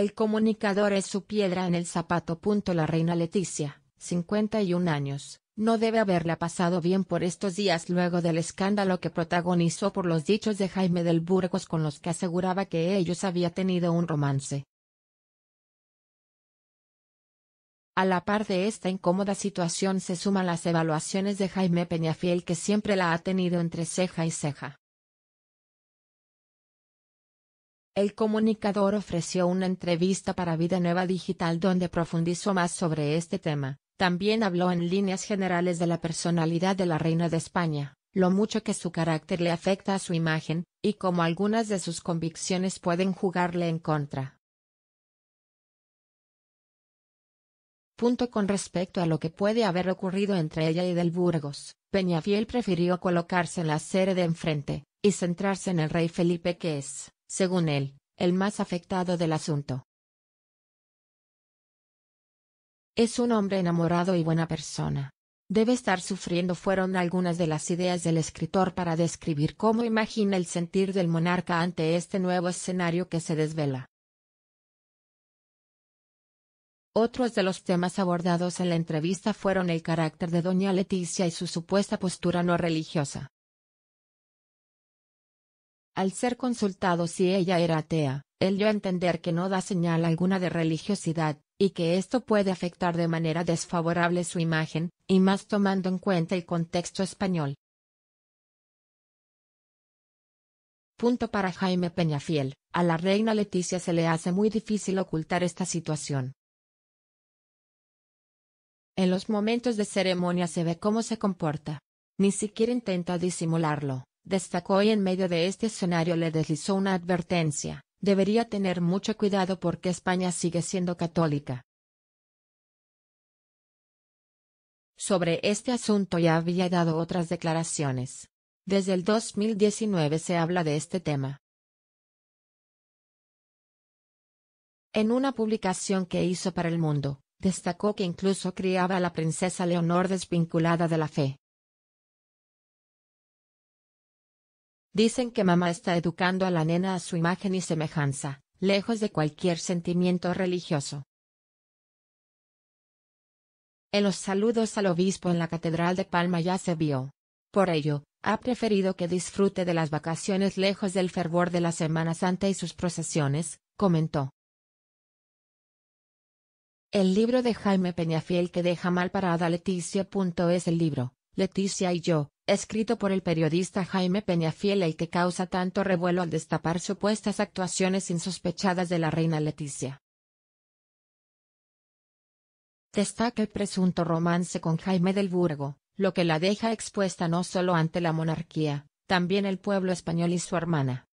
El comunicador es su piedra en el zapato. La reina Leticia, 51 años, no debe haberla pasado bien por estos días luego del escándalo que protagonizó por los dichos de Jaime del Burgos con los que aseguraba que ellos había tenido un romance. A la par de esta incómoda situación se suman las evaluaciones de Jaime Peñafiel que siempre la ha tenido entre ceja y ceja. El comunicador ofreció una entrevista para Vida Nueva Digital donde profundizó más sobre este tema. También habló en líneas generales de la personalidad de la reina de España, lo mucho que su carácter le afecta a su imagen, y cómo algunas de sus convicciones pueden jugarle en contra. Punto con respecto a lo que puede haber ocurrido entre ella y del Burgos, Peñafiel prefirió colocarse en la serie de enfrente, y centrarse en el rey Felipe que es, según él, el más afectado del asunto. Es un hombre enamorado y buena persona. Debe estar sufriendo fueron algunas de las ideas del escritor para describir cómo imagina el sentir del monarca ante este nuevo escenario que se desvela. Otros de los temas abordados en la entrevista fueron el carácter de doña Leticia y su supuesta postura no religiosa. Al ser consultado si ella era atea, él dio a entender que no da señal alguna de religiosidad, y que esto puede afectar de manera desfavorable su imagen, y más tomando en cuenta el contexto español. Punto para Jaime Peñafiel, a la reina Leticia se le hace muy difícil ocultar esta situación. En los momentos de ceremonia se ve cómo se comporta. Ni siquiera intenta disimularlo destacó y en medio de este escenario le deslizó una advertencia, debería tener mucho cuidado porque España sigue siendo católica. Sobre este asunto ya había dado otras declaraciones. Desde el 2019 se habla de este tema. En una publicación que hizo para El Mundo, destacó que incluso criaba a la princesa Leonor desvinculada de la fe, Dicen que mamá está educando a la nena a su imagen y semejanza, lejos de cualquier sentimiento religioso. En los saludos al obispo en la Catedral de Palma ya se vio. Por ello, ha preferido que disfrute de las vacaciones lejos del fervor de la Semana Santa y sus procesiones, comentó. El libro de Jaime Peñafiel que deja mal parada Leticia. Es el libro, Leticia y yo, escrito por el periodista Jaime Peñafiel y que causa tanto revuelo al destapar supuestas actuaciones insospechadas de la reina Leticia. Destaca el presunto romance con Jaime del Burgo, lo que la deja expuesta no solo ante la monarquía, también el pueblo español y su hermana.